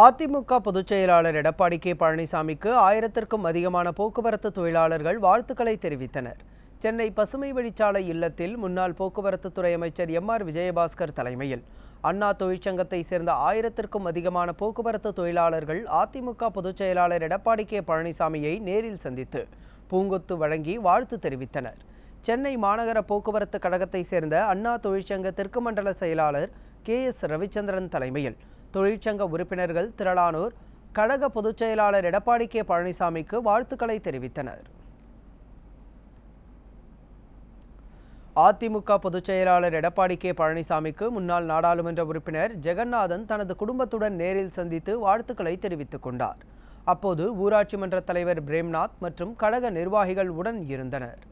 அதிமுக பொதுச் செயலாளர் எடப்பாடி கே பழனிசாமிக்கு ஆயிரத்திற்கும் அதிகமான போக்குவரத்து தொழிலாளர்கள் வாழ்த்துக்களை தெரிவித்தனர் சென்னை பசுமை வழிச்சாலை இல்லத்தில் முன்னாள் போக்குவரத்து துறை அமைச்சர் எம் ஆர் விஜயபாஸ்கர் தலைமையில் அண்ணா தொழிற்சங்கத்தை சேர்ந்த ஆயிரத்திற்கும் அதிகமான போக்குவரத்து தொழிலாளர்கள் அதிமுக பொதுச் செயலாளர் எடப்பாடி கே பழனிசாமியை நேரில் சந்தித்து பூங்கொத்து வழங்கி வாழ்த்து தெரிவித்தனர் சென்னை மாநகர போக்குவரத்து கழகத்தை சேர்ந்த அண்ணா தொழிற்சங்க தெற்கு மண்டல செயலாளர் கே எஸ் ரவிச்சந்திரன் தலைமையில் தொழிற்சங்க உறுப்பினர்கள் திரளானோர் கழக பொதுச் செயலாளர் எடப்பாடி கே பழனிசாமிக்கு வாழ்த்துக்களை தெரிவித்தனர் அதிமுக பொதுச் செயலாளர் எடப்பாடி கே பழனிசாமிக்கு முன்னாள் நாடாளுமன்ற உறுப்பினர் ஜெகநாதன் தனது குடும்பத்துடன் நேரில் சந்தித்து வாழ்த்துக்களை தெரிவித்துக் கொண்டார் அப்போது ஊராட்சி மன்ற தலைவர் பிரேம்நாத் மற்றும் கழக நிர்வாகிகள் உடன் இருந்தனர்